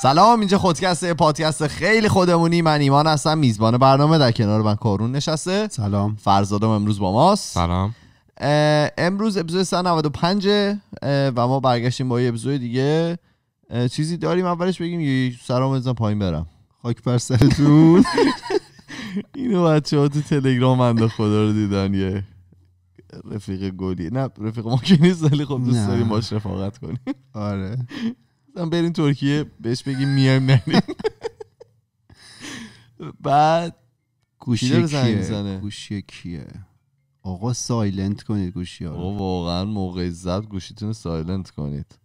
سلام اینجا خودکسته پادکست خیلی خودمونی من ایمان هستم میزبان برنامه در کنار من کارون نشسته سلام فرزادم امروز با ماست سلام امروز اپیزود 195 و ما برگشتیم با یه اپیزود دیگه چیزی داریم اولش بگیم یه سرام بزن پایین برم خاک پر سرتون اینو بچه ها تو تلگرام من خدا رو دیدن یه رفیق گلی نه رفیق ما که نیست ولی خب دوست داریم باش رفاقت کنیم آره مثلا بریم ترکیه بهش بگیم میایم نریم بعد گوشی میزنه گوشی کیه آقا سایلنت کنید گوشی ها واقعا موقع زد گوشیتون سایلنت کنید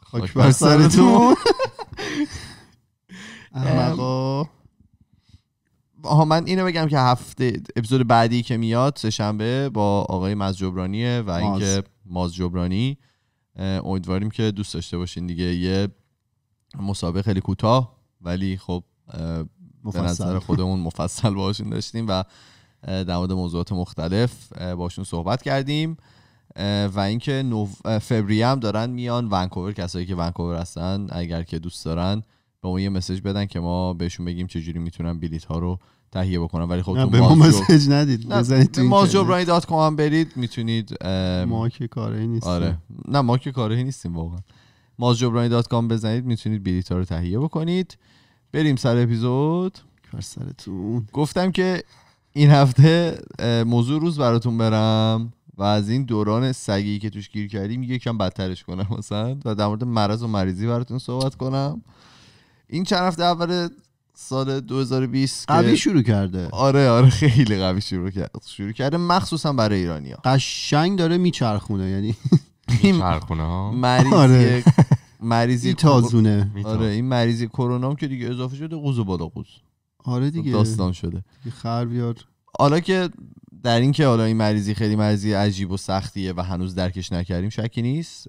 خاک بر سرتون آها من اینو بگم که هفته اپیزود بعدی که میاد سه شنبه با آقای مزجبرانیه و اینکه ماز جبرانی امیدواریم که دوست داشته باشین دیگه یه مسابقه خیلی کوتاه ولی خب مفصل. به نظر خودمون مفصل باشین داشتیم و در مورد موضوعات مختلف باشون صحبت کردیم و اینکه نو... فوریه هم دارن میان ونکوور کسایی که ونکوور هستن اگر که دوست دارن به ما یه مسج بدن که ما بهشون بگیم چجوری میتونن بلیت ها رو تهیه بکنم ولی خب تو به ما مسیج ندید بزنید تو کام هم برید میتونید ما که کاری نیستیم آره نه ما که کاری نیستیم واقعا مازجبرانی دات کام بزنید میتونید بلیط رو تهیه بکنید بریم سر اپیزود کار سرتون گفتم که این هفته موضوع روز براتون برم و از این دوران سگی که توش گیر کردی میگه کم بدترش کنم مثلا و در مورد مرض و مریضی براتون صحبت کنم این چند هفته اول سال 2020 قوی شروع کرده آره آره خیلی قوی شروع کرده شروع کرده مخصوصا برای ایرانیا قشنگ داره میچرخونه یعنی میچرخونه ها مریضی آره. مریضی تازونه آره این مریضی کرونا که دیگه اضافه شده قوز و بالا قوز آره دیگه داستان شده خر بیار حالا که در این که حالا این مریضی خیلی مریضی عجیب و سختیه و هنوز درکش نکردیم شکی نیست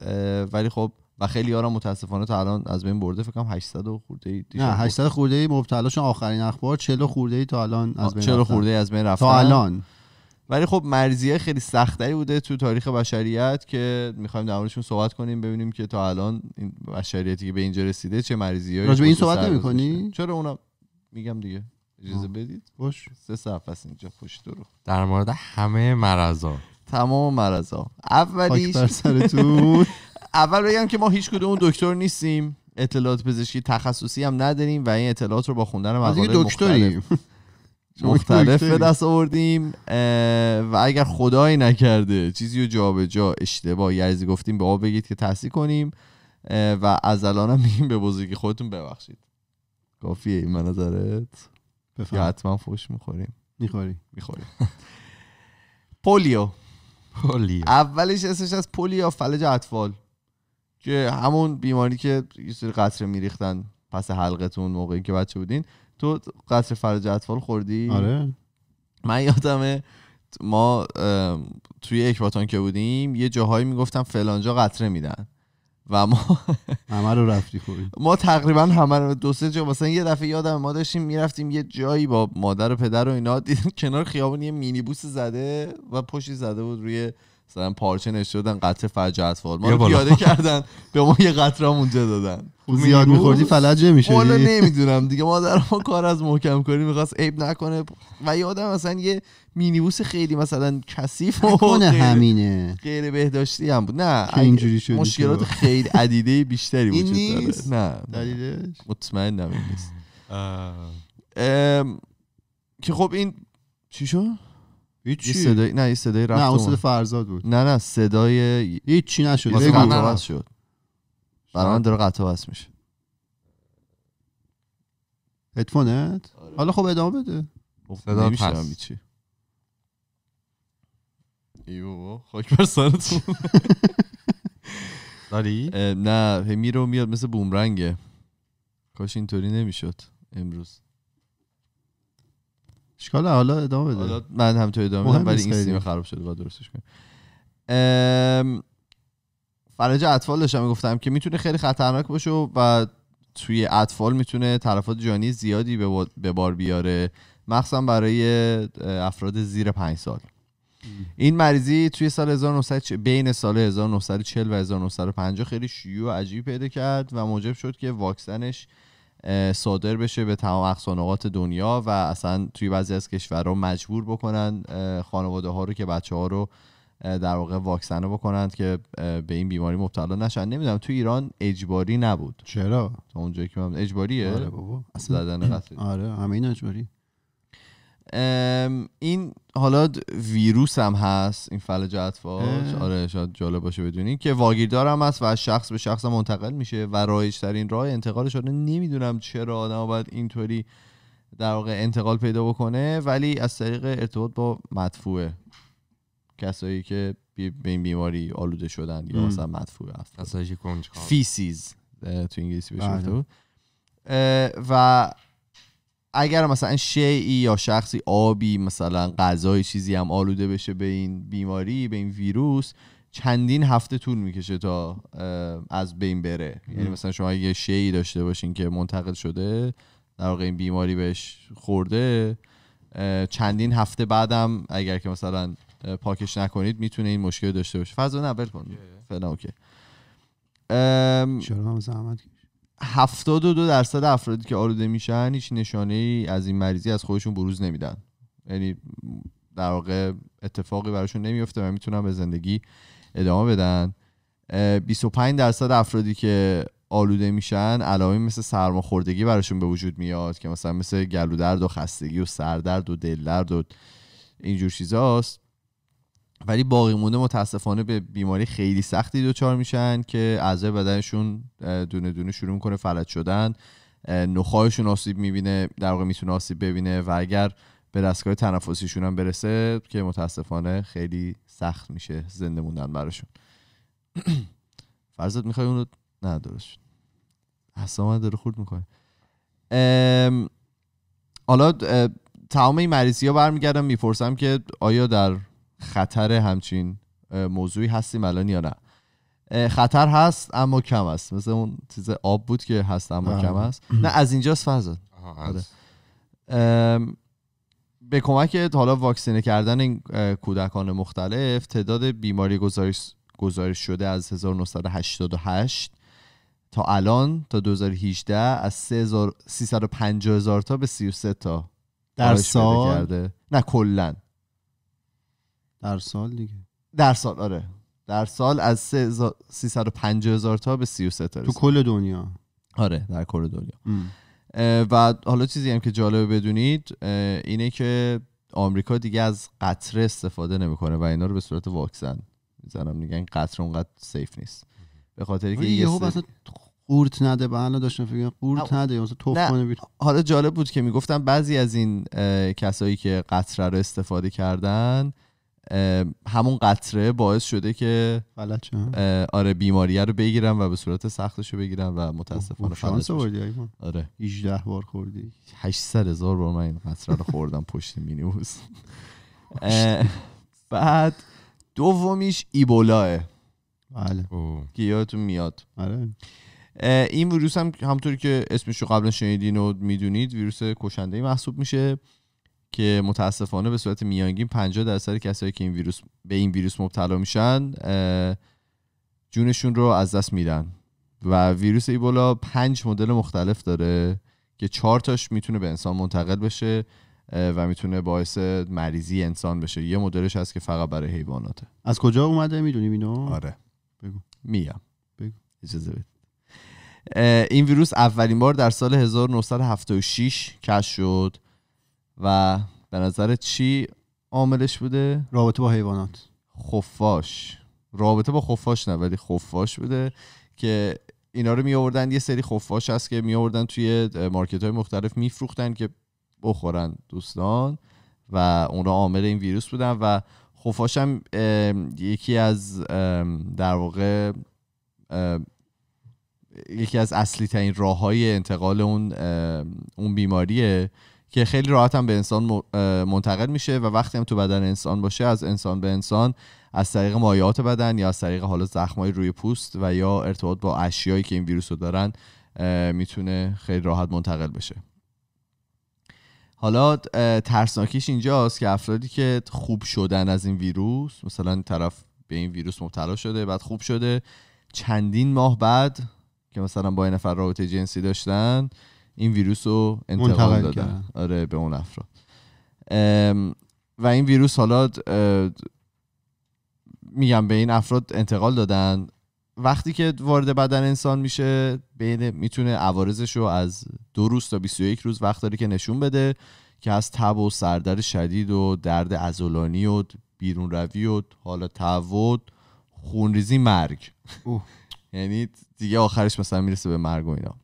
ولی خب و خیلی یارا متاسفانه تا الان از بین برده فکر کنم 800 خورده ای نه 800 خورده ای مبتلاشون آخرین اخبار 40 خورده ای تا الان از بین 40 خورده ای از بین رفتن تا الان ولی خب مرضیه خیلی سختری بوده تو تاریخ بشریت که میخوایم در موردشون صحبت کنیم ببینیم که تا الان این بشریتی که به اینجا رسیده چه مرضیه راجع به این صحبت نمی‌کنی چرا اونا میگم دیگه اجازه بدید خوش سه صفحه است اینجا پشت رو در مورد همه مرزا تمام مرزا اولیش سرتون اول بگم که ما هیچ کدوم دکتر نیستیم اطلاعات پزشکی تخصصی هم نداریم و این اطلاعات رو با خوندن مقاله مختلف مختلف به دست آوردیم و اگر خدایی نکرده چیزی رو جابجا اشتباه یعنی گفتیم به آب بگید که تصحیح کنیم و از الانم میگیم به بزرگی خودتون ببخشید کافیه این من نظرت یا حتما فوش میخوریم میخوری میخوریم پولیو پولیو اولش اسمش از پولیو فلج اطفال که همون بیماری که یه سری قطره میریختن پس حلقتون موقعی که بچه بودین تو قطره فرج اطفال خوردی آره من یادمه ما توی اکباتان که بودیم یه جاهایی میگفتن فلانجا قطره میدن و ما همه رو رفتی خوبی ما تقریبا همه رو دو سه جا مثلا یه دفعه یادم ما داشتیم میرفتیم یه جایی با مادر و پدر و اینا دیدیم کنار خیابون یه مینی بوس زده و پشتی زده بود روی مثلا پارچه نشدن قطره فرج اطفال ما رو پیاده کردن به ما یه قطره اونجا دادن زیاد میخوردی فلج میشه والا نمیدونم دیگه ما در ما کار از محکم کاری میخواست عیب نکنه و یادم مثلا یه مینیبوس خیلی مثلا کثیف و همینه غیر بهداشتی هم بود نه اینجوری شد مشکلات خیلی عدیده بیشتری وجود داره نه دلیلش مطمئن این نیست که خب این چی هیچ صدای نه این صدای رفت نه اون صدای فرزاد بود نه نه صدای هیچ چی نشد قطع شد برای داره قطع واس میشه هدفونت آره. حالا خب ادامه بده صدا پس چی ای بابا خاک بر سرتون داری نه همیرو میره میاد مثل بومرنگه کاش اینطوری نمیشد امروز اشکال حالا ادامه بده حالا من تو ادامه میدم ولی این سیم خراب شده باید درستش کنم ام... فرج اطفال داشتم گفتم که میتونه خیلی خطرناک باشه و توی اطفال میتونه طرفات جانی زیادی به بار بیاره مخصوصا برای افراد زیر پنج سال این مریضی توی سال 1900 بین سال 1940 و 1950 خیلی شیوع عجیب پیدا کرد و موجب شد که واکسنش صادر بشه به تمام اقصانوات دنیا و اصلا توی بعضی از کشورها مجبور بکنن خانواده ها رو که بچه ها رو در واقع واکسنه بکنند که به این بیماری مبتلا نشن نمیدونم تو ایران اجباری نبود چرا تا اونجایی که من اجباریه آره بابا اصلا آره همین اجباری این حالا ویروس هم هست این فلج اطفال آره شاید جالب باشه بدونی که واگیردار هم هست و از شخص به شخص هم منتقل میشه و رایج ترین راه انتقالش رو نمیدونم چرا آدم باید اینطوری در واقع انتقال پیدا بکنه ولی از طریق ارتباط با مدفوعه کسایی که به این بیماری آلوده شدن یا مثلا مدفوع هست فیسیز تو انگلیسی بشه بله. و اگر مثلا شیعی یا شخصی آبی مثلا غذای چیزی هم آلوده بشه به این بیماری به این ویروس چندین هفته طول میکشه تا از بین بره یعنی مثلا شما اگه شیعی داشته باشین که منتقل شده در واقع این بیماری بهش خورده چندین هفته بعدم اگر که مثلا پاکش نکنید میتونه این مشکل داشته باشه فضا نبل کن فعلا اوکی چرا زحمت 72 درصد افرادی که آلوده میشن هیچ نشانه ای از این مریضی از خودشون بروز نمیدن یعنی در واقع اتفاقی براشون نمیفته و میتونن به زندگی ادامه بدن 25 درصد افرادی که آلوده میشن علائمی مثل سرماخوردگی براشون به وجود میاد که مثلا مثل گلودرد و خستگی و سردرد و دلدرد و اینجور چیزاست ولی باقی مونده متاسفانه به بیماری خیلی سختی دچار میشن که اعضای بدنشون دونه دونه شروع میکنه فلج شدن نخواهشون آسیب میبینه در واقع میتونه آسیب ببینه و اگر به دستگاه تنفسیشون هم برسه که متاسفانه خیلی سخت میشه زنده موندن براشون فرضت میخوای اونو نه درست شد داره خورد میکنه حالا تمام این مریضی ها برمیگردم میپرسم که آیا در خطر همچین موضوعی هستیم الان یا نه خطر هست اما کم است مثل اون چیز آب بود که هست اما کم است نه از اینجاست فضا آره. به کمک حالا واکسینه کردن این کودکان مختلف تعداد بیماری گزارش گزارش شده از 1988 تا الان تا 2018 از 350 هزار تا به 33 تا در سال نه کلن در سال دیگه در سال آره در سال از 350 هزار تا به 33 تا تو کل دنیا آره در کل دنیا و حالا چیزی هم که جالبه بدونید اینه که آمریکا دیگه از قطره استفاده نمیکنه و اینا رو به صورت واکسن میزنم میگن قطره اونقدر سیف نیست به خاطر که یهو قورت نده به الان داشتم فکر قورت نده یا حالا جالب بود که میگفتم بعضی از این کسایی که قطره رو استفاده کردن همون قطره باعث شده که آره بیماریه رو بگیرم و به صورت سختش رو بگیرم و متاسفانه شانس آوردی آره 18 بار خوردی 800 هزار بار من این قطره رو خوردم پشت مینیوز بعد دومیش ایبولاه بله که یادتون میاد آره این ویروس هم همطوری که اسمش رو قبلا شنیدین و میدونید ویروس کشنده محسوب میشه که متاسفانه به صورت میانگین 50 درصد کسایی که این ویروس به این ویروس مبتلا میشن جونشون رو از دست میدن و ویروس ایبولا پنج مدل مختلف داره که چهار تاش میتونه به انسان منتقل بشه و میتونه باعث مریضی انسان بشه یه مدلش هست که فقط برای حیواناته از کجا اومده میدونیم اینو آره بگو بگو این ویروس اولین بار در سال 1976 کش شد و به نظر چی عاملش بوده رابطه با حیوانات خفاش رابطه با خفاش نه ولی خفاش بوده که اینا رو می آوردن یه سری خفاش هست که می آوردن توی مارکت های مختلف فروختن که بخورن دوستان و رو عامل این ویروس بودن و خفاش هم یکی از در واقع یکی از اصلی ترین راه های انتقال اون اون بیماریه که خیلی راحت هم به انسان منتقل میشه و وقتی هم تو بدن انسان باشه از انسان به انسان از طریق مایعات بدن یا از طریق حالا زخمای روی پوست و یا ارتباط با اشیایی که این ویروس رو دارن میتونه خیلی راحت منتقل بشه حالا ترسناکیش اینجاست که افرادی که خوب شدن از این ویروس مثلا طرف به این ویروس مبتلا شده بعد خوب شده چندین ماه بعد که مثلا با این نفر رابطه جنسی داشتن این ویروس رو انتقال دادن آره به اون افراد و این ویروس حالا میگم به این افراد انتقال دادن وقتی که وارد بدن انسان میشه بین میتونه عوارضش رو از دو روز تا 21 روز وقت داره که نشون بده که از تب و سردر شدید و درد ازولانی و بیرون روی و حالا تعود خونریزی مرگ یعنی دیگه آخرش مثلا میرسه به مرگ و اینا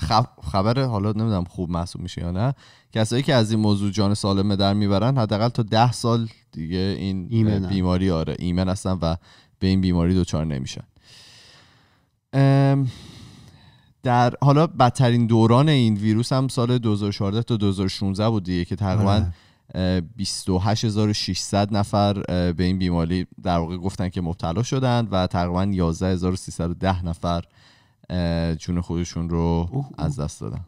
خب، خبر حالا نمیدونم خوب محسوب میشه یا نه کسایی که از این موضوع جان سالمه در میبرن حداقل تا ده سال دیگه این بیماری آره ایمن هستن و به این بیماری دچار نمیشن در حالا بدترین دوران این ویروس هم سال 2014 تا 2016 بود دیگه که تقریبا 28600 آره. نفر به این بیماری در واقع گفتن که مبتلا شدند و تقریبا 11310 نفر جون خودشون رو از دست دادن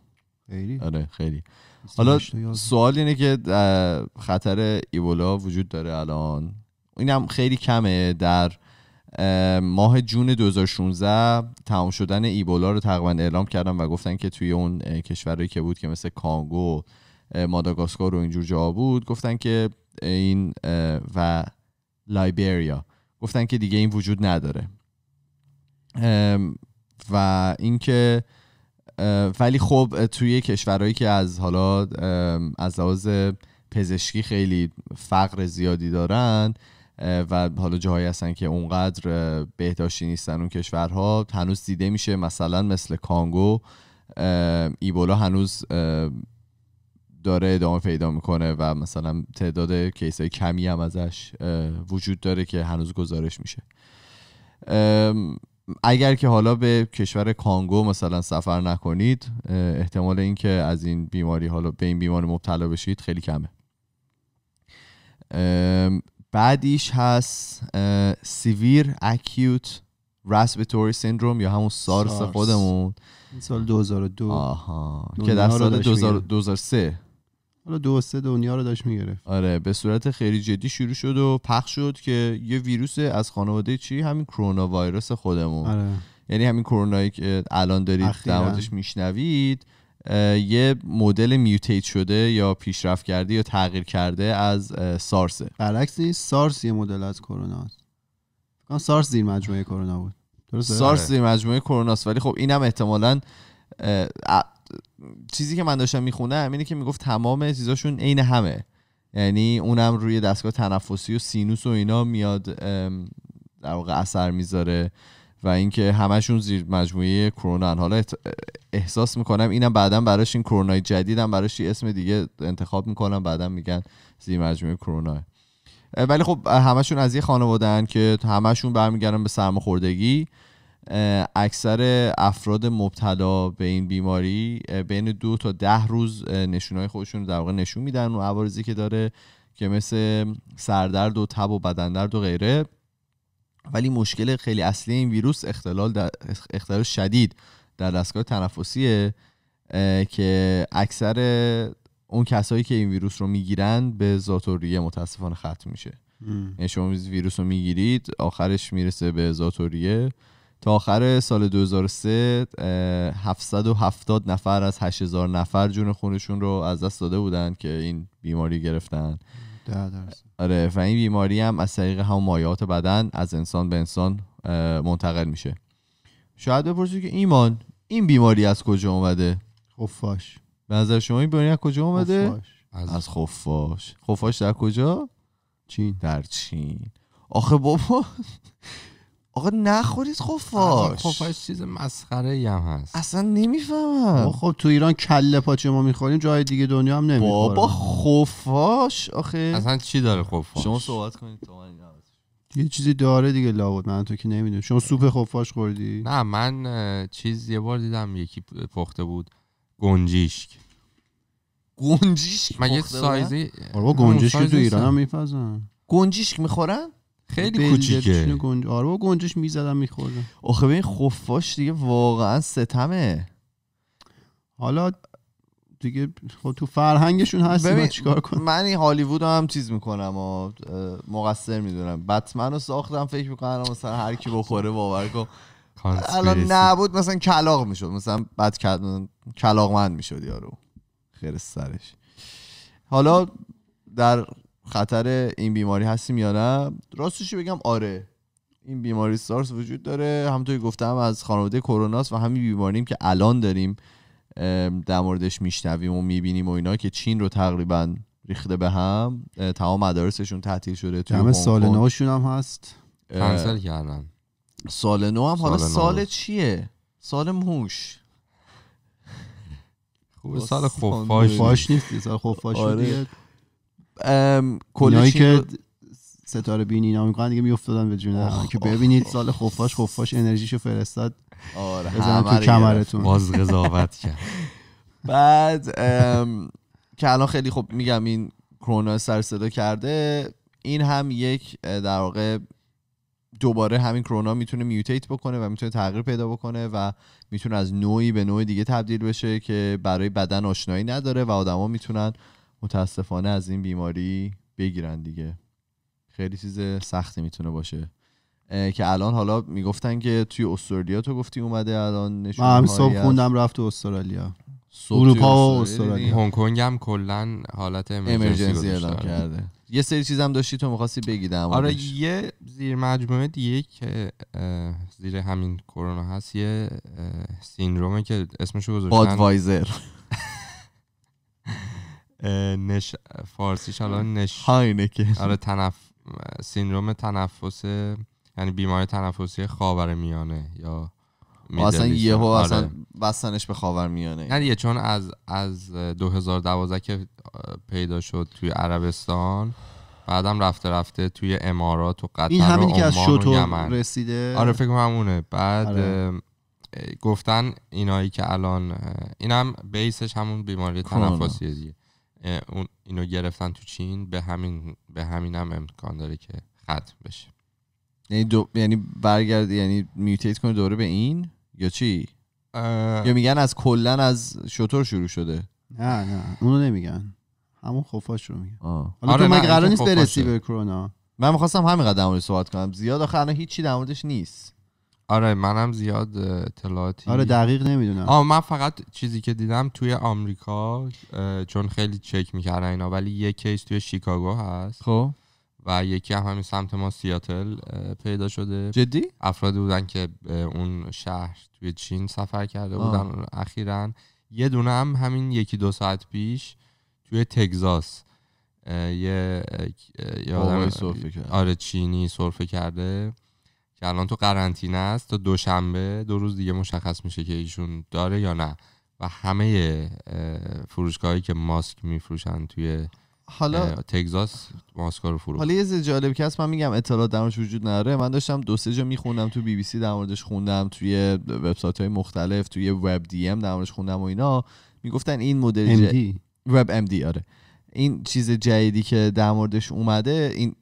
خیلی آره خیلی حالا سوال اینه که خطر ایبولا وجود داره الان اینم خیلی کمه در ماه جون 2016 تمام شدن ایبولا رو تقریبا اعلام کردن و گفتن که توی اون کشورهایی که بود که مثل کانگو ماداگاسکار و اینجور جا بود گفتن که این و لایبریا گفتن که دیگه این وجود نداره و اینکه ولی خب توی کشورهایی که از حالا از لحاظ پزشکی خیلی فقر زیادی دارن و حالا جاهایی هستن که اونقدر بهداشتی نیستن اون کشورها هنوز دیده میشه مثلا مثل کانگو ایبولا هنوز داره ادامه پیدا میکنه و مثلا تعداد کیس های کمی هم ازش وجود داره که هنوز گزارش میشه اگر که حالا به کشور کانگو مثلا سفر نکنید احتمال اینکه از این بیماری حالا به این بیماری مبتلا بشید خیلی کمه بعدیش هست سیویر اکیوت رسپیتوری سندروم یا همون سارس, سارس. خودمون سال 2002 آها که در سال 2003 حالا دو سه دنیا رو داشت میگرفت آره به صورت خیلی جدی شروع شد و پخش شد که یه ویروس از خانواده چی همین کرونا ویروس خودمون آره. یعنی همین کرونایی که الان دارید در میشنوید یه مدل میوتیت شده یا پیشرفت کرده یا تغییر کرده از سارس برعکس سارس یه مدل از کرونا است سارس زیر مجموعه کرونا بود درسته سارس آره. زیر مجموعه کرونا ولی خب اینم احتمالاً چیزی که من داشتم میخونم اینه که میگفت تمام چیزاشون عین همه یعنی اونم روی دستگاه تنفسی و سینوس و اینا میاد در واقع اثر میذاره و اینکه همشون زیر مجموعه کرونا حالا احساس میکنم اینم بعدا براش این کرونای جدیدم براش یه اسم دیگه انتخاب میکنم بعدا میگن زیر مجموعه کرونا ولی خب همشون از یه خانوادهن که همشون برمیگردن به سرماخوردگی اکثر افراد مبتلا به این بیماری بین دو تا ده روز نشونهای خودشون رو در واقع نشون میدن و عوارضی که داره که مثل سردرد و تب و بدندرد و غیره ولی مشکل خیلی اصلی این ویروس اختلال, اختلال شدید در دستگاه تنفسیه که اکثر اون کسایی که این ویروس رو میگیرن به زاتوریه متاسفانه ختم میشه یعنی شما ویروس رو میگیرید آخرش میرسه به زاتوریه تا آخر سال 2003 770 نفر از 8000 نفر جون خونشون رو از دست داده بودن که این بیماری گرفتن آره و این بیماری هم از طریق هم مایات بدن از انسان به انسان منتقل میشه شاید بپرسید که ایمان این بیماری از کجا اومده خفاش به نظر شما این بیماری از کجا اومده خفاش. از, از خفاش خفاش در کجا چین در چین آخه بابا آقا نخورید خفاش خب خب خفاش چیز مسخره ای هم هست اصلا نمیفهمم خب تو ایران کله پاچه ما میخوریم جای دیگه دنیا هم نمیخوریم بابا خفاش آخه اصلا چی داره خفاش شما صحبت کنید تو من یه چیزی داره دیگه لابد من تو که نمیدونم شما سوپ خفاش خوردی نه من چیز یه بار دیدم یکی پخته بود گنجیشک گنجیشک مگه سایزی آره گنجیشک تو ایران هم میپزن گنجیشک میخورن خیلی کوچیکه گنج آره با گنجش میزدم میخوردم آخه ببین خفاش دیگه واقعا ستمه حالا دیگه خب تو فرهنگشون هست ببین... چیکار کنم من این هالیوود هم چیز میکنم و مقصر میدونم بتمن رو ساختم فکر میکنم مثلا هر کی بخوره باور کن الان نبود مثلا کلاق میشد مثلا بعد کلاغمند میشد یارو خیر سرش حالا در خطر این بیماری هستیم یا نه راستش بگم آره این بیماری سارس وجود داره همونطوری گفتم از خانواده کروناست و همین بیماریم که الان داریم در موردش میشنویم و میبینیم و اینا که چین رو تقریبا ریخته به هم تمام مدارسشون تعطیل شده تو سال نوشون هم هست کنسل کردن سال نو هم حالا سال, چیه سال موش خوب سال خفاش نیست سال خفاش کلی که ستاره بینی اینا میگن دیگه میافتادن به جونه که ببینید سال خفاش خفاش انرژیشو فرستاد آره بزنن تو کمرتون باز قضاوت کرد بعد که الان خیلی خوب میگم این کرونا سر صدا کرده این هم یک در واقع دوباره همین کرونا میتونه میوتیت بکنه و میتونه تغییر پیدا بکنه و میتونه از نوعی به نوع دیگه تبدیل بشه که برای بدن آشنایی نداره و آدما میتونن متاسفانه از این بیماری بگیرن دیگه خیلی چیز سختی میتونه باشه که الان حالا میگفتن که توی استرالیا تو گفتی اومده الان نشون من صبح خوندم رفت استرالیا اروپا و استرالیا هنگ کنگ هم کلا حالت امرجنسی اعلام کرده یه سری چیز هم داشتی تو میخواستی بگیدم آره یه زیر مجموعه دیگه که زیر همین کرونا هست یه سیندرومه که اسمشو گذاشتن بادوایزر نش فارسیش حالا نش که آره تنف سیندروم تنفس یعنی بیماری تنفسی میانه یا اصلا یه آره. اصلا بستنش به خاورمیانه نه یه چون از از 2012 که پیدا شد توی عربستان بعدم رفته رفته توی امارات و قطر این همینی که از رسیده آره فکر کنم همونه بعد آره. گفتن اینایی که الان اینم بیسش همون بیماری تنفسیه دیگه اون اینو گرفتن تو چین به همین به همین هم امکان داره که ختم بشه یعنی دو... یعنی برگرد یعنی میوتیت کنه دوره به این یا چی یا میگن از کلا از شطور شروع شده نه نه اونو نمیگن همون خفاش رو میگن حالا تو آره، مگه قرار نیست برسی به کرونا من میخواستم همینقدر در مورد صحبت کنم زیاد آخر هیچی در موردش نیست آره منم زیاد اطلاعاتی آره دقیق نمیدونم آه من فقط چیزی که دیدم توی آمریکا چون خیلی چک میکردن اینا ولی یه کیس توی شیکاگو هست خب و یکی هم همین سمت ما سیاتل پیدا شده جدی افرادی بودن که اون شهر توی چین سفر کرده بودن اخیرا یه دونه هم همین یکی دو ساعت پیش توی تگزاس یه آره چینی سرفه کرده که الان تو قرنطینه است تا دوشنبه دو روز دیگه مشخص میشه که ایشون داره یا نه و همه فروشگاهایی که ماسک میفروشن توی حالا تگزاس ماسکا رو فروخت حالا یه چیز جالب که هست من میگم اطلاعات در وجود نداره من داشتم دو سه جا میخوندم تو بی بی سی در موردش خوندم توی وبسایت های مختلف توی وب دی ام در موردش خوندم و اینا میگفتن این مدل وب ام دی آره این چیز جدیدی که در موردش اومده این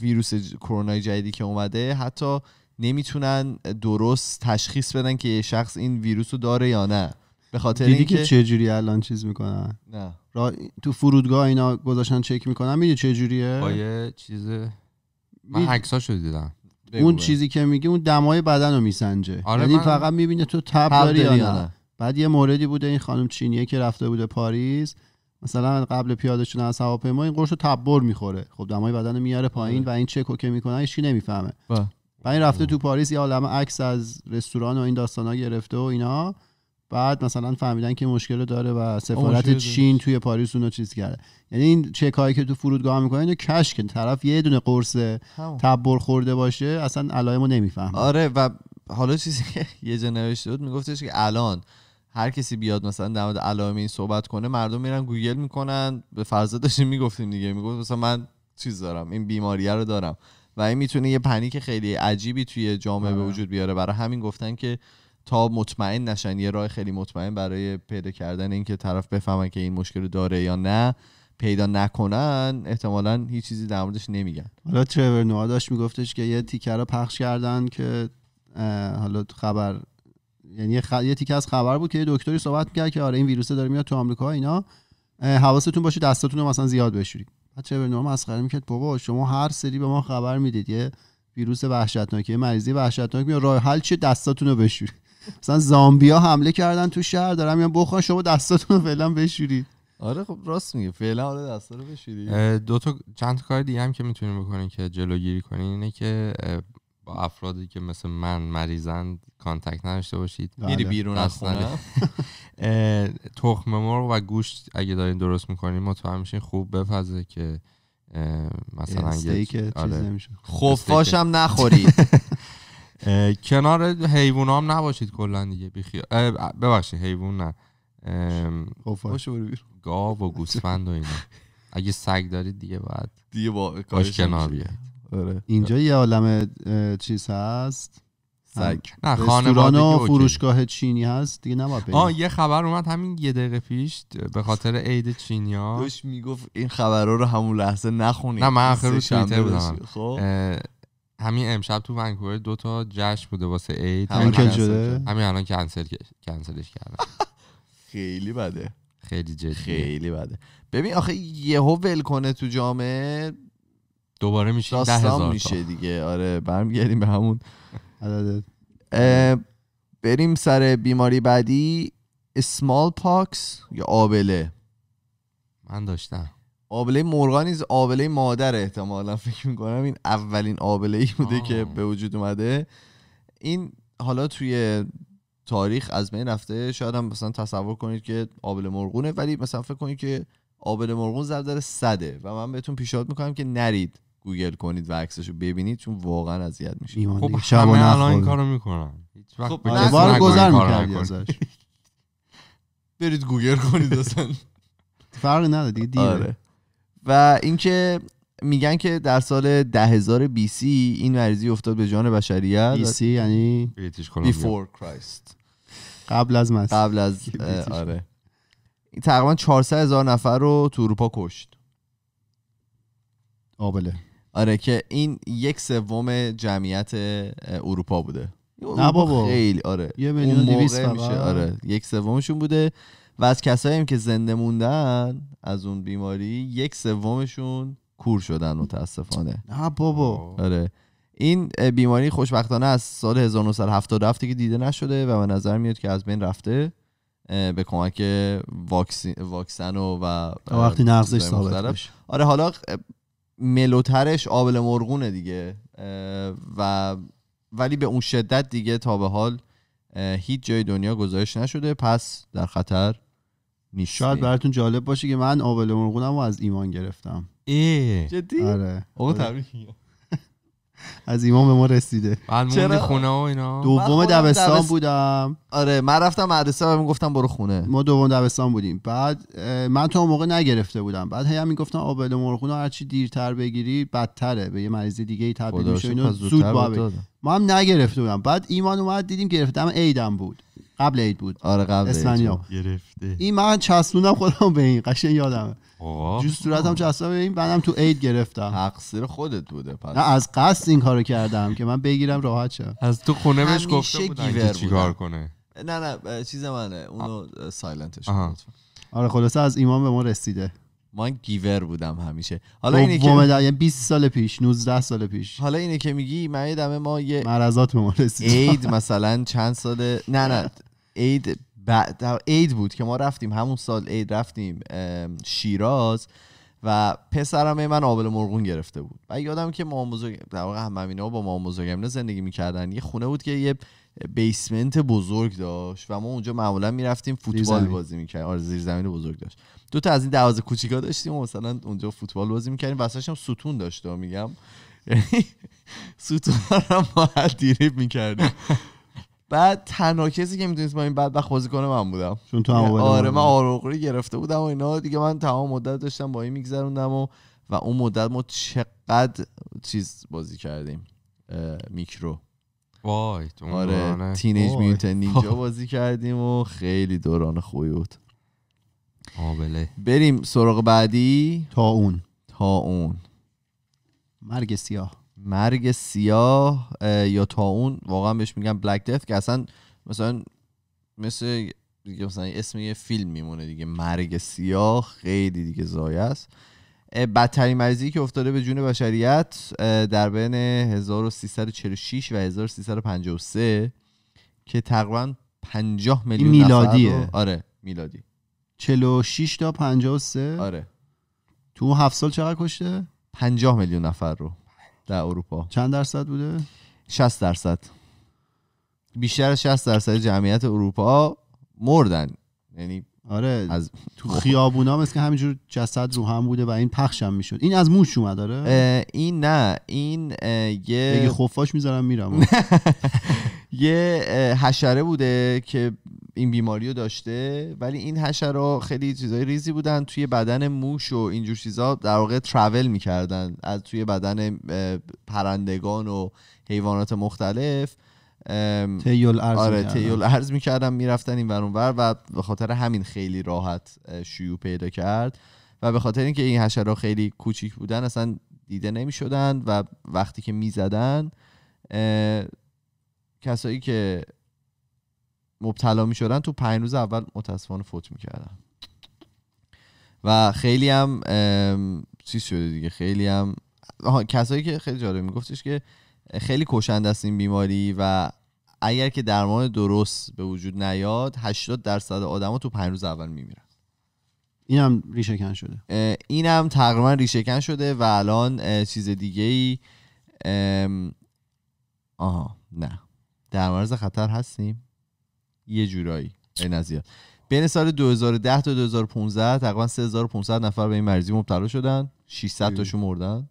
ویروس کرونا جدیدی که اومده حتی نمیتونن درست تشخیص بدن که یه شخص این ویروس رو داره یا نه به خاطر دیدی که چه جوری الان چیز میکنن نه را... تو فرودگاه اینا گذاشتن چک میکنن میدونی چه جوریه با یه چیز من عکساشو دیدم اون چیزی که میگه اون دمای بدن رو میسنجه آره یعنی فقط میبینه تو تب داری یا نه بعد یه موردی بوده این خانم چینیه که رفته بوده پاریس مثلا قبل پیاده شدن از هواپیما این قرص رو تبر میخوره خب دمای بدن میاره پایین بله. و این چکو که میکنن هیچ نمیفهمه بله. و این رفته بله. تو پاریس یه عالمه عکس از رستوران و این داستانا گرفته و اینا بعد مثلا فهمیدن که مشکل داره و سفارت چین توی پاریس اونو چیز کرده یعنی این چکایی که تو فرودگاه میکنه اینو کش که طرف یه دونه قرص تبر خورده باشه اصلا علائمو نمیفهمه آره و حالا چیزی که یه جا نوشته بود میگفتش که الان هر کسی بیاد مثلا در مورد علائم این صحبت کنه مردم میرن گوگل میکنن به فرض داشتیم میگفتیم دیگه میگفت مثلا من چیز دارم این بیماری رو دارم و این میتونه یه پنیک خیلی عجیبی توی جامعه به آره. وجود بیاره برای همین گفتن که تا مطمئن نشن یه راه خیلی مطمئن برای پیدا کردن اینکه طرف بفهمن که این مشکل داره یا نه پیدا نکنن احتمالا هیچ چیزی در موردش نمیگن حالا ترور نوآ داشت میگفتش که یه تیکر رو پخش کردن که حالا خبر یعنی یه, خ... تیکه از خبر بود که یه دکتری صحبت میکرد که آره این ویروس داره میاد تو آمریکا اینا حواستون باشه دستاتون مثلا زیاد بشورید بچه به نام مسخره میکرد بابا شما هر سری به ما خبر میدید یه ویروس یه مریضی وحشتناک میاد راه حل چه دستاتون رو بشورید مثلا زامبیا حمله کردن تو شهر دارن میان بخورن شما دستاتون رو فعلا بشورید آره خب راست میگه فعلا حالا آره، رو بشورید دو تا چند کار دیگه هم که میتونیم بکنیم که جلوگیری کنیم اینه که افرادی که مثل من مریضند کانتکت نداشته باشید بله. میری بیرون اصلا تخم مرغ و گوشت اگه دارین درست میکنین مطمئن میشین خوب بپزه که مثلا آره. خفاش خب، هم نخورید کنار حیوان هم نباشید کلا دیگه ببخشید حیوان نه خب، گاو و گوسفند و اینا اگه سگ دارید دیگه باید دیگه با کنار آره. اینجا یه عالم چیز هست سگ نه رستوران و فروشگاه چینی هست دیگه نباید بریم آه یه خبر اومد همین یه دقیقه پیش به خاطر عید چینیا دوش میگفت این خبرها رو همون لحظه نخونید نه من آخر رو توییتر بودم خب همین امشب تو ونکوور دو تا جشن بوده واسه عید همین شده همین الان کنسل کنسلش کردم خیلی بده خیلی جدی خیلی بده ببین آخه یهو ول کنه تو جامعه دوباره میشه ده هزار میشه دیگه آره برمیگردیم به همون بریم سر بیماری بعدی اسمال پاکس یا آبله من داشتم آبله مرغانیز آبله مادر احتمالا فکر میکنم این اولین آبله ای بوده که به وجود اومده این حالا توی تاریخ از بین رفته شاید هم مثلا تصور کنید که آبل مرغونه ولی مثلا فکر کنید که آبل مرغون زرد در صده و من بهتون پیشنهاد میکنم که نرید گوگل کنید و عکسشو ببینید چون واقعا اذیت میشه خب همه الان این کارو میکنن هیچ وقت خب گذر میکردی ازش برید گوگل کنید اصلا فرق نداره دیگه دیره آره. و اینکه میگن که در سال 10000 BC این مریضی افتاد به جان بشریت BC یعنی before Christ قبل از مسیح قبل از آره تقریبا 400 هزار نفر رو تو اروپا کشت آبله آره که این یک سوم جمعیت اروپا بوده نه بابا خیلی آره یه میلیون میشه آره یک سومشون بوده و از کسایی هم که زنده موندن از اون بیماری یک سومشون کور شدن متاسفانه نه بابا آره این بیماری خوشبختانه از سال 1977 که دیده نشده و به نظر میاد که از بین رفته به کمک واکسن و, و وقتی نقضش ثابت آره حالا ملوترش آبل مرغونه دیگه و ولی به اون شدت دیگه تا به حال هیچ جای دنیا گزارش نشده پس در خطر نیست شاید براتون جالب باشه که من آبل مرغونم رو از ایمان گرفتم ای جدی آره. آقا آره. تبریک از ایمان به ما رسیده بعد خونه و اینا دوم دبستان بودم آره من رفتم مدرسه و گفتم برو خونه ما دوم دبستان بودیم بعد من تا اون موقع نگرفته بودم بعد هی هم میگفتن آبل هر چی دیرتر بگیری بدتره به یه مریض دیگه ای تبدیل میشه اینو ما هم نگرفته بودم بعد ایمان اومد دیدیم گرفتم عیدم بود قبل عید بود آره قبل اسفنیا گرفته این من چسبوندم خودم به این قشنگ یادمه جو صورتم چسبوندم به این بعدم تو عید گرفتم تقصیر خودت بوده پس نه از قصد این کارو کردم که من بگیرم راحت شم از تو خونه بهش گفته بودن چیکار کنه نه نه چیز منه اونو سایلنتش آره خلاصه از ایمان به ما رسیده من گیور بودم همیشه حالا اینه که یعنی 20 سال پیش 19 سال پیش حالا اینه که میگی من ما یه مرزات به ما رسید عید مثلا چند ساله نه نه عید بعد عید بود که ما رفتیم همون سال عید رفتیم شیراز و پسرم من آبل مرغون گرفته بود و یادم که مامان بزرگ در واقع با مام بزرگم زندگی میکردن یه خونه بود که یه بیسمنت بزرگ داشت و ما اونجا معمولا میرفتیم فوتبال بازی میکردیم آره زیر زمین بزرگ داشت دو تا از این دروازه کوچیکا داشتیم و مثلا اونجا فوتبال بازی میکردیم واسهش هم ستون داشت و میگم ستون رو ما میکردیم بعد تنها کسی که میتونست با این بعد بازی کنه من بودم چون تو یعنی آره من آروغری گرفته بودم و اینا دیگه من تمام مدت داشتم با این میگذروندم و و اون مدت ما چقدر چیز بازی کردیم میکرو وای آره تینیج میوت نینجا بازی کردیم و خیلی دوران خوبی بود آبله بریم سراغ بعدی تا اون تا اون مرگ سیاه مرگ سیاه یا تا اون واقعا بهش میگن بلک دث که اصلا مثلا مثل مثلا اسم یه فیلم میمونه دیگه مرگ سیاه خیلی دیگه زایه است بدترین مریضی که افتاده به جون بشریت در بین 1346 و 1353 که تقریبا 50 میلیون میلادیه آره میلادی 46 تا 53 آره تو 7 سال چقدر کشته 50 میلیون نفر رو در اروپا چند درصد بوده 60 درصد بیشتر از 60 درصد جمعیت اروپا مردن یعنی آره از تو خیابونا مثل که همینجور جسد رو هم بوده و این پخش هم میشد این از موش اومد آره این نه این یه خفاش میذارم میرم یه حشره بوده که این بیماری رو داشته ولی این حشرا خیلی چیزای ریزی بودن توی بدن موش و اینجور چیزا در واقع ترول میکردن از توی بدن پرندگان و حیوانات مختلف تیول ارز آره میکردن میرفتن این ورانور و به خاطر همین خیلی راحت شیوع پیدا کرد و به خاطر اینکه این حشرا خیلی کوچیک بودن اصلا دیده نمیشدن و وقتی که میزدن کسایی که مبتلا میشدن تو پنج روز اول متاسفانه فوت میکردن و خیلی هم چیز شده دیگه خیلی هم کسایی که خیلی جالب میگفتش که خیلی کشند است این بیماری و اگر که درمان درست به وجود نیاد 80 درصد آدما تو پنج روز اول میرن. این هم ریشه شده این هم تقریبا ریشه کن شده و الان چیز دیگه ای آها نه در مرز خطر هستیم یه جورایی نزیاد بین سال 2010 تا 2015 تقریبا 3500 نفر به این مرزی مبتلا شدن 600 تاشون مردن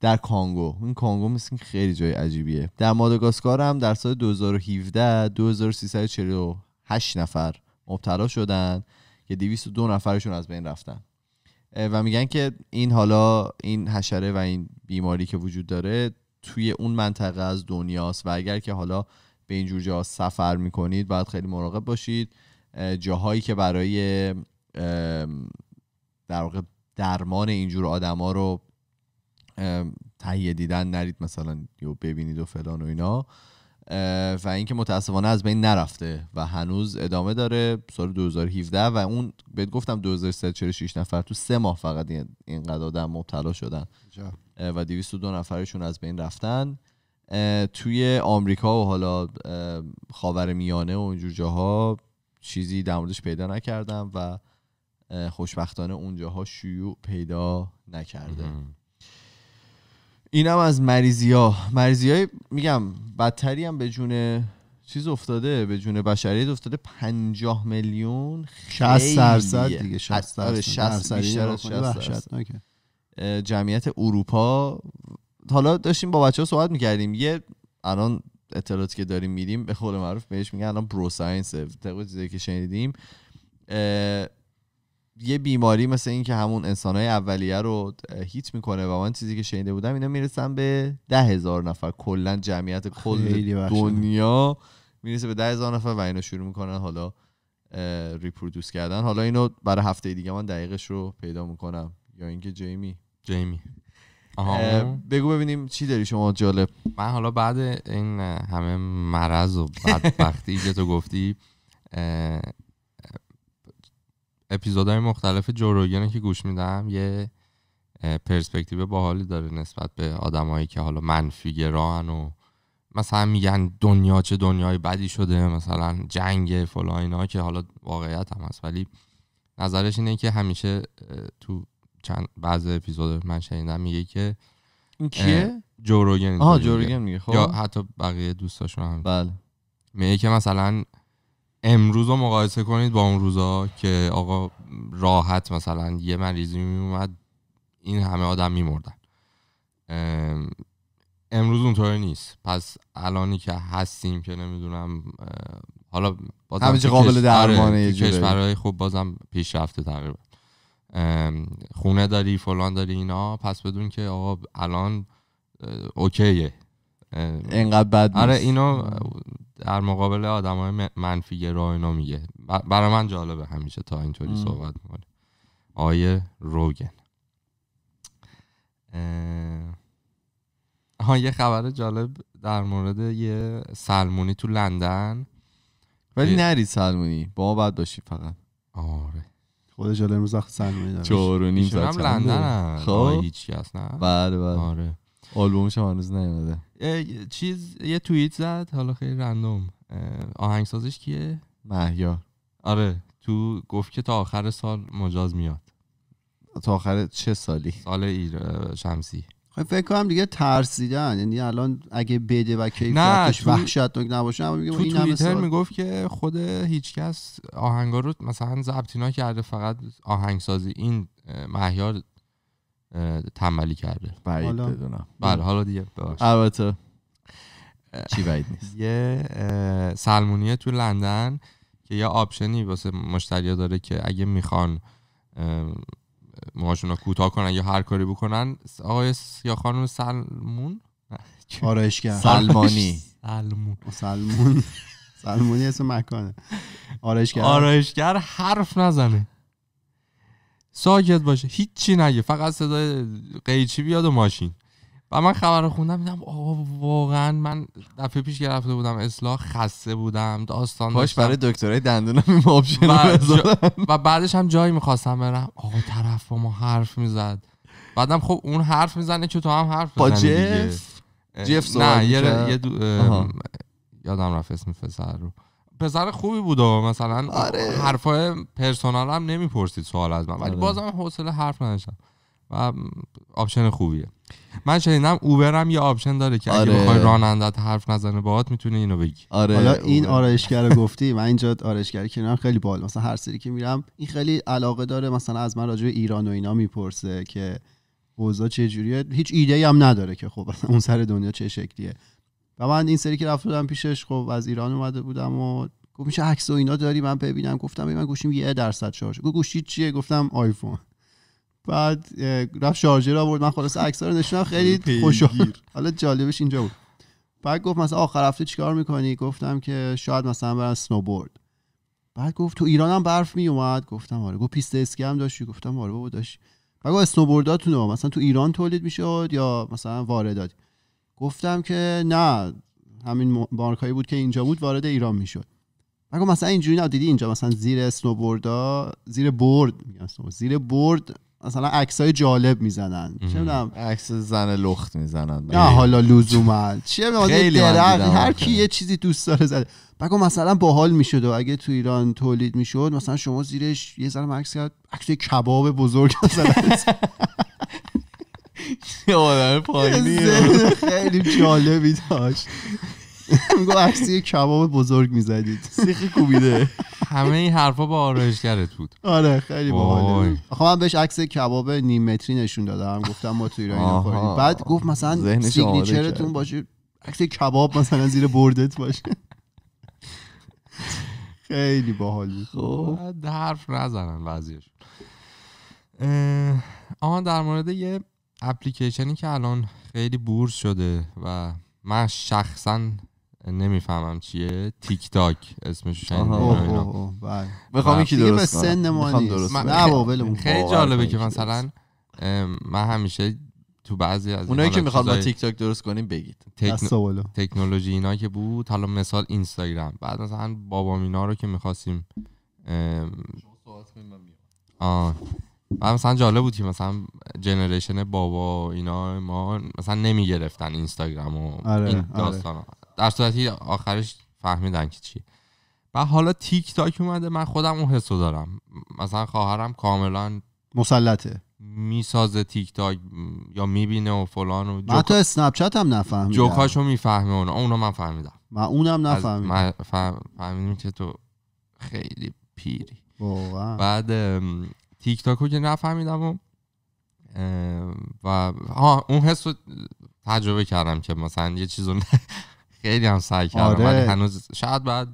در کانگو این کانگو مثل خیلی جای عجیبیه در ماداگاسکار هم در سال 2017 2348 نفر مبتلا شدن که 202 نفرشون از بین رفتن و میگن که این حالا این حشره و این بیماری که وجود داره توی اون منطقه از دنیاست و اگر که حالا به اینجور جاها سفر میکنید باید خیلی مراقب باشید جاهایی که برای در واقع درمان اینجور ها رو تهیه دیدن نرید مثلا یو ببینید و فلان و اینا و اینکه متاسفانه از بین نرفته و هنوز ادامه داره سال 2017 و اون بهت گفتم 2346 نفر تو سه ماه فقط اینقدر آدم مبتلا شدن و 202 نفرشون از بین رفتن توی آمریکا و حالا خاور میانه و اینجور جاها چیزی در موردش پیدا نکردم و خوشبختانه اونجاها شیوع پیدا نکرده اینم از مریضی ها مریضی های میگم بدتری هم به جون چیز افتاده به جون بشریت افتاده 50 میلیون 60 درصد دیگه 60 آره، بیشتر از جمعیت اروپا حالا داشتیم با بچه ها صحبت میکردیم یه الان اطلاعاتی که داریم میدیم به خود معروف بهش میگن الان برو ساینس چیزی که شنیدیم یه بیماری مثل اینکه همون انسانهای اولیه رو هیت میکنه و من چیزی که شنیده بودم اینا میرسن به ده هزار نفر کلا جمعیت کل دنیا میرسه به ده هزار نفر و اینا شروع میکنن حالا ریپرودوس کردن حالا اینو برای هفته دیگه من دقیقش رو پیدا میکنم یا اینکه جیمی جیمی بگو ببینیم چی داری شما جالب من حالا بعد این همه مرض و بدبختی که تو گفتی اپیزودهای مختلف جوروگن که گوش میدم یه پرسپکتیو باحالی داره نسبت به آدمایی که حالا منفی گران و مثلا میگن دنیا چه دنیای بدی شده مثلا جنگ فلان اینا که حالا واقعیت هم هست ولی نظرش اینه که همیشه تو چند بعض اپیزود من شنیدم میگه که این کیه جوروگن میگه خب یا حتی بقیه دوستاشون هم بله میگه که مثلا امروز رو مقایسه کنید با اون روزا که آقا راحت مثلا یه مریضی میومد این همه آدم میمردن امروز اونطوری نیست پس الانی که هستیم که نمیدونم حالا بازم قابل آره، درمانه یه کشورهای خوب بازم پیشرفته تقریبا خونه داری فلان داری اینا پس بدون که آقا الان اوکیه اینقدر بد آره، نیست. آره اینو در مقابل آدم های منفی راه اینا میگه برای من جالبه همیشه تا اینطوری صحبت میکنه آیه روگن ها یه خبر جالب در مورد یه سلمونی تو لندن ولی نری سلمونی با ما باید باشی فقط آره خود جاله امروز وقت سرمایه داره چهار و نیم ساعت لندن خب هیچ کس نه بله بله آره آلبومش هم هنوز نیومده چیز یه توییت زد حالا خیلی رندوم آهنگسازش کیه مهیار آره تو گفت که تا آخر سال مجاز میاد تا آخر چه سالی سال شمسی خب فکر کنم دیگه ترسیدن یعنی الان اگه بده و کیفیتش تو... وحشتناک نباشه اما تو این میگفت که خود هیچکس آهنگا رو مثلا ضبط کرده فقط آهنگسازی این مهیار تنبلی کرده بعید بدونم بله حالا دیگه البته چی بعید نیست یه سلمونیه تو لندن که یه آپشنی واسه مشتریا داره که اگه میخوان موهاشون کوتاه کنن یا هر کاری بکنن آقای یا خانم سلمون آرایشگر سلمانی سلمون سلمون سلمونی اسم مکانه آرایشگر آرایشگر حرف نزنه ساکت باشه هیچی نگه فقط صدای قیچی بیاد و ماشین و من خبر رو خوندم دیدم آقا واقعا من دفعه پیش گرفته بودم اصلاح خسته بودم داستان باش برای دکترای دندونم این و, جا... و بعدش هم جایی میخواستم برم آقا طرف با ما حرف میزد بعدم خب اون حرف میزنه چطور هم حرف با جف جف نه یه, یه دو... یادم رفت اسم پسر رو پسر خوبی بود و مثلا آره. حرفای پرسونال هم نمیپرسید سوال از من ولی آره. بازم حوصله حرف نداشتم و آپشن خوبیه من شنیدم اوبرم یه آپشن داره که آره. اگه بخوای رانندت حرف نزنه باهات میتونه اینو بگی آره حالا این آرایشگر گفتی من اینجا آرایشگری که خیلی بال مثلا هر سری که میرم این خیلی علاقه داره مثلا از من راجع ایران و اینا میپرسه که اوضاع چه جوریه هیچ ایده هم نداره که خب اون سر دنیا چه شکلیه و من این سری که رفت پیشش خب از ایران اومده بودم و گفت میشه عکس و اینا داری من ببینم گفتم من گوشیم یه درصد شارژ گفت گوشی چیه گفتم آیفون بعد رفت شارژر آورد من خلاص عکس رو نشونم خیلی خوشحال حالا جالبش اینجا بود بعد گفت مثلا آخر هفته چیکار میکنی گفتم که شاید مثلا برم سنوبورد بعد گفت تو ایران هم برف می گفتم آره گفت پیست اسکی هم داشتی گفتم آره بابا داشت بعد گفت اسنوبورداتون مثلا تو ایران تولید میشد یا مثلا واردات گفتم که نه همین مارکایی بود که اینجا بود وارد ایران میشد بعد مثلا اینجوری نه دیدی اینجا مثلا زیر اسنوبوردا زیر برد میگن زیر برد مثلا های جالب میزنن چه میدونم عکس زن لخت میزنن نه حالا لزوما چه هر کی یه چیزی دوست داره زده بگو مثلا باحال میشد و اگه تو ایران تولید میشد مثلا شما زیرش یه ذره عکس کرد عکس کباب بزرگ مثلا خیلی جالبی داشت میگو عکسی کباب بزرگ میزدید سیخی کوبیده همه این حرفا با آرایشگرت بود آره خیلی باحال آخه خب من بهش عکس کباب نیم متری نشون دادم گفتم ما تو ایران بعد گفت مثلا سیگنیچرتون باشه عکس کباب مثلا زیر بردت باشه خیلی باحال بود خب حرف نزنن وزیر آها در مورد یه اپلیکیشنی که الان خیلی بورس شده و من شخصا نمیفهمم چیه تیک تاک اسمش شنیدم بله. میخوام یکی درست کنم سن ما خیلی جالبه که مثلا من همیشه تو بعضی از اونایی که میخواد با تیک تاک درست کنیم بگید تکنولوژی اینا که بود حالا مثال اینستاگرام بعد مثلا بابا مینا رو که میخواستیم آه مثلا جالب بود که مثلا جنریشن بابا اینا ما مثلا نمیگرفتن اینستاگرام و آره، این داستان آره. در صورتی آخرش فهمیدن که چی و حالا تیک تاک اومده من خودم اون حسو دارم مثلا خواهرم کاملا مسلطه میسازه تیک تاک یا میبینه و فلان و من تو اسنپ چت هم نفهمیدم جوکاشو میفهمه اونو من فهمیدم من اونم نفهمیدم من فهمیدم که تو خیلی پیری واقعا بعد تیک تاکو که نفهمیدم و و ها اون حسو تجربه کردم که مثلا یه چیزو خیلی هم سعی کردم ولی آره. هنوز شاید بعد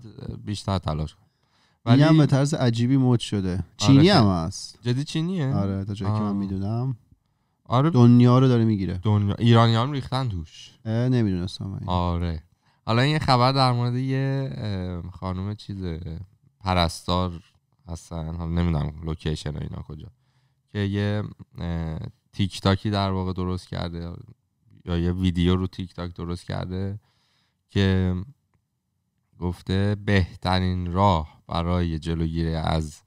بیشتر تلاش کنم ولی هم به طرز عجیبی مود شده آره، چینی هم هست جدی چینیه آره تا جایی که من میدونم آره دنیا رو داره میگیره دنیا ایرانی هم ریختن توش نمیدونستم آره حالا این خبر در مورد یه خانم چیز پرستار هستن حالا نمیدونم لوکیشن و اینا کجا که یه تیک تاکی در واقع درست کرده یا یه ویدیو رو تیک تاک درست کرده که گفته بهترین راه برای جلوگیری از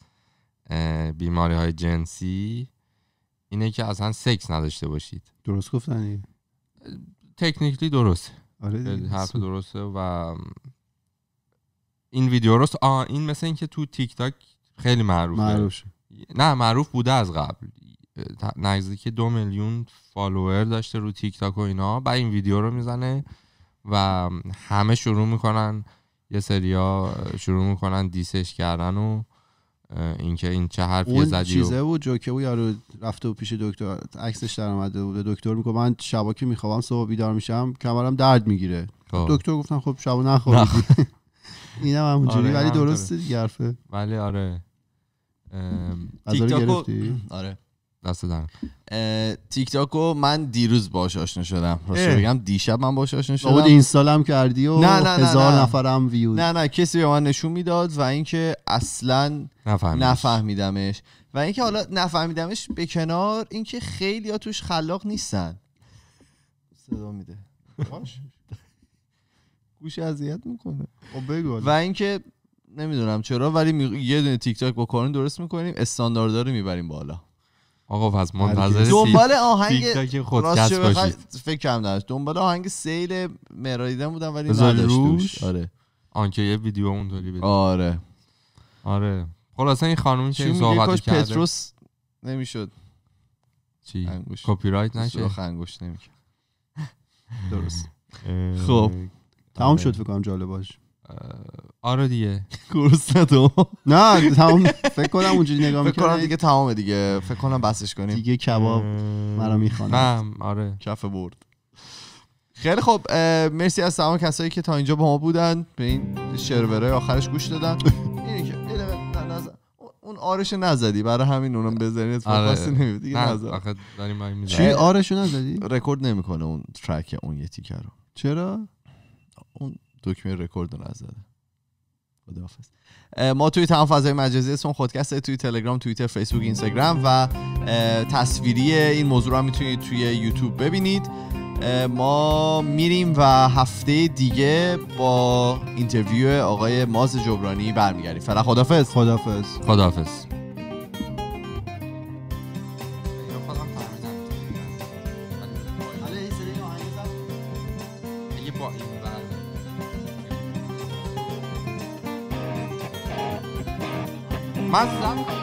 بیماری های جنسی اینه که اصلا سکس نداشته باشید درست گفتنی؟ تکنیکلی درست. آره حرف درسته و این ویدیو رو آ این مثل اینکه تو تیک تاک خیلی معروفه معروف نه معروف بوده از قبل نزدیک دو میلیون فالوور داشته رو تیک تاک و اینا بعد این ویدیو رو میزنه و همه شروع میکنن یه سریا شروع میکنن دیسش کردن و اینکه این چه حرفی اون زدی چیزه و... بود و یارو رفته و پیش دکتر عکسش در اومده بود دکتر میگه من شبا که میخوام صبح بیدار میشم کمرم درد میگیره خب. دکتر گفتن خب شبو نخور اینم هم همونجوری آره، ولی درسته دیگه حرفه ولی آره تیک تاکو آره دست دارم تیک تاکو من دیروز باش آشنا شدم راست بگم دیشب من باش آشنا شدم بود اینستالم کردی و هزار نفرم ویو نه نه کسی به من نشون میداد و اینکه اصلا نفهمیدمش, نفهمیدمش. و اینکه حالا نفهمیدمش به کنار اینکه خیلی ها توش خلاق نیستن صدا میده گوش اذیت میکنه خب، بگو و اینکه نمیدونم چرا ولی یه دونه تیک تاک با کارون درست میکنیم استانداردار رو میبریم بالا آقا پس منتظر دنبال آهنگ خودکست فکر کم داشت دنبال آهنگ سیل مرایدن بودم ولی نداشت دوش آره آنکه یه ویدیو اونطوری بده آره آره خلاصا این خانومی که صحبت کرده پتروس نمیشد چی کپی رایت نشه سوراخ نمی نمیکرد درست خب آره. تمام شد فکر کنم جالب باش آره دیگه گرسنه نه تمام فکر کنم اونجوری نگاه میکنم فکر کنم دیگه تمام دیگه فکر کنم بسش کنیم دیگه کباب مرا میخوانم نه آره کف برد خیلی خب مرسی از تمام کسایی که تا اینجا با ما بودن به این شروره آخرش گوش دادن اون آرش نزدی برای همین اونم بزنید آره. فقط دیگه نزد چی آرش نزدی رکورد نمیکنه اون ترک اون یه تیکه رو چرا اون دکمه رکورد رو نزده خداحافظ ما توی تمام فضای مجازی اسم خودکست توی تلگرام توییتر فیسبوک اینستاگرام و تصویری این موضوع رو میتونید توی یوتیوب ببینید ما میریم و هفته دیگه با اینترویو آقای ماز جبرانی برمیگردیم فعلا خدافظ خدافظ Mazda.